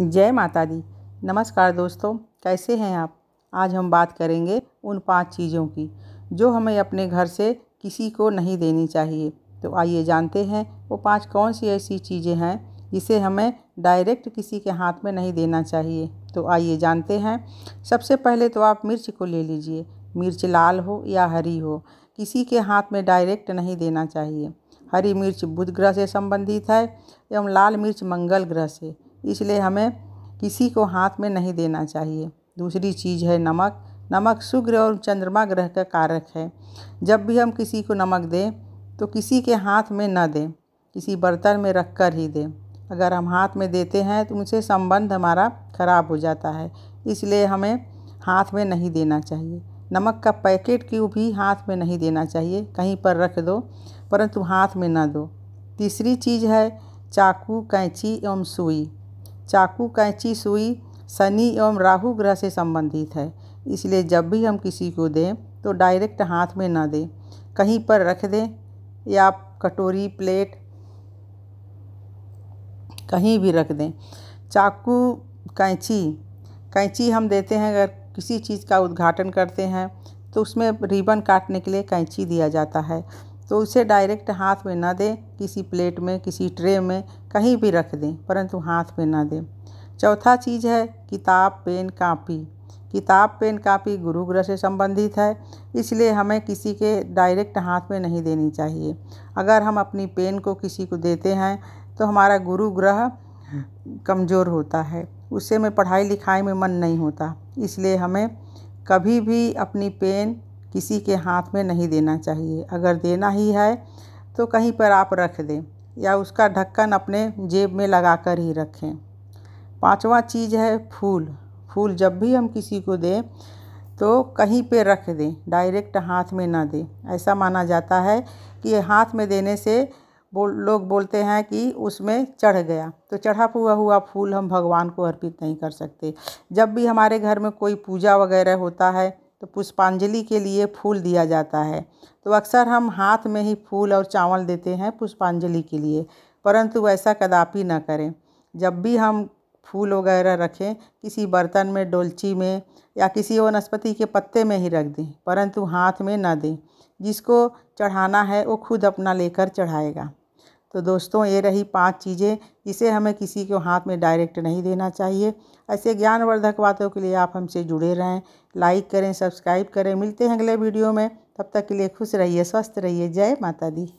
जय माता दी नमस्कार दोस्तों कैसे हैं आप आज हम बात करेंगे उन पांच चीज़ों की जो हमें अपने घर से किसी को नहीं देनी चाहिए तो आइए जानते हैं वो पांच कौन सी ऐसी चीज़ें हैं जिसे हमें डायरेक्ट किसी के हाथ में नहीं देना चाहिए तो आइए जानते हैं सबसे पहले तो आप मिर्च को ले लीजिए मिर्च लाल हो या हरी हो किसी के हाथ में डायरेक्ट नहीं देना चाहिए हरी मिर्च बुध ग्रह से संबंधित है एवं लाल मिर्च मंगल ग्रह से इसलिए हमें किसी को हाथ में नहीं देना चाहिए दूसरी चीज़ है नमक नमक शुग्र और चंद्रमा ग्रह का कारक है जब भी हम किसी को नमक दें तो किसी के हाथ में न दें किसी बर्तन में रख कर ही दें अगर हम हाथ में देते हैं तो उनसे संबंध हमारा ख़राब हो जाता है इसलिए हमें हाथ में नहीं देना चाहिए नमक का पैकेट क्यों भी हाथ में नहीं देना चाहिए कहीं पर रख दो परंतु हाथ में ना दो तीसरी चीज़ है चाकू कैंची एवं सुई चाकू कैंची सुई शनि एवं राहु ग्रह से संबंधित है इसलिए जब भी हम किसी को दें तो डायरेक्ट हाथ में ना दें कहीं पर रख दें या कटोरी प्लेट कहीं भी रख दें चाकू कैंची कैंची हम देते हैं अगर किसी चीज़ का उद्घाटन करते हैं तो उसमें रिबन काटने के लिए कैंची दिया जाता है तो उसे डायरेक्ट हाथ में ना दें किसी प्लेट में किसी ट्रे में कहीं भी रख दें परंतु हाथ में ना दें चौथा चीज़ है किताब पेन कापी किताब पेन कापी गुरु ग्रह से संबंधित है इसलिए हमें किसी के डायरेक्ट हाथ में नहीं देनी चाहिए अगर हम अपनी पेन को किसी को देते हैं तो हमारा गुरु ग्रह कमज़ोर होता है उससे में पढ़ाई लिखाई में मन नहीं होता इसलिए हमें कभी भी अपनी पेन किसी के हाथ में नहीं देना चाहिए अगर देना ही है तो कहीं पर आप रख दें या उसका ढक्कन अपने जेब में लगा कर ही रखें पांचवा चीज़ है फूल फूल जब भी हम किसी को दें तो कहीं पे रख दें डायरेक्ट हाथ में ना दें ऐसा माना जाता है कि हाथ में देने से बोल लोग बोलते हैं कि उसमें चढ़ गया तो चढ़ा हुआ हुआ फूल हम भगवान को अर्पित नहीं कर सकते जब भी हमारे घर में कोई पूजा वगैरह होता है तो पुष्पांजलि के लिए फूल दिया जाता है तो अक्सर हम हाथ में ही फूल और चावल देते हैं पुष्पांजलि के लिए परंतु ऐसा कदापि ना करें जब भी हम फूल वगैरह रखें किसी बर्तन में डोलची में या किसी वनस्पति के पत्ते में ही रख दें परंतु हाथ में ना दें जिसको चढ़ाना है वो खुद अपना लेकर चढ़ाएगा तो दोस्तों ये रही पांच चीज़ें जिसे हमें किसी के हाथ में डायरेक्ट नहीं देना चाहिए ऐसे ज्ञानवर्धक बातों के लिए आप हमसे जुड़े रहें लाइक करें सब्सक्राइब करें मिलते हैं अगले वीडियो में तब तक के लिए खुश रहिए स्वस्थ रहिए जय माता दी